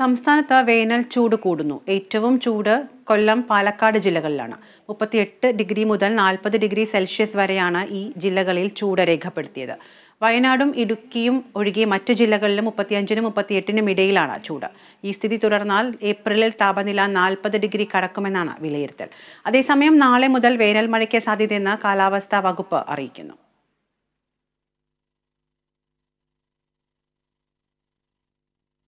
സംസ്ഥാനത്ത് വേനൽ ചൂട് കൂടുന്നു ഏറ്റവും ചൂട് കൊല്ലം പാലക്കാട് ജില്ലകളിലാണ് മുപ്പത്തിയെട്ട് ഡിഗ്രി മുതൽ നാൽപ്പത് ഡിഗ്രി സെൽഷ്യസ് വരെയാണ് ഈ ജില്ലകളിൽ ചൂട് രേഖപ്പെടുത്തിയത് വയനാടും ഇടുക്കിയും ഒഴികെ മറ്റു ജില്ലകളിലും മുപ്പത്തിയഞ്ചിനും മുപ്പത്തിയെട്ടിനും ഇടയിലാണ് ചൂട് ഈ സ്ഥിതി തുടർന്നാൽ ഏപ്രിലിൽ താപനില നാൽപ്പത് ഡിഗ്രി കടക്കുമെന്നാണ് വിലയിരുത്തൽ അതേസമയം നാളെ മുതൽ വേനൽ മഴയ്ക്ക് സാധ്യതയെന്ന് കാലാവസ്ഥാ വകുപ്പ് അറിയിക്കുന്നു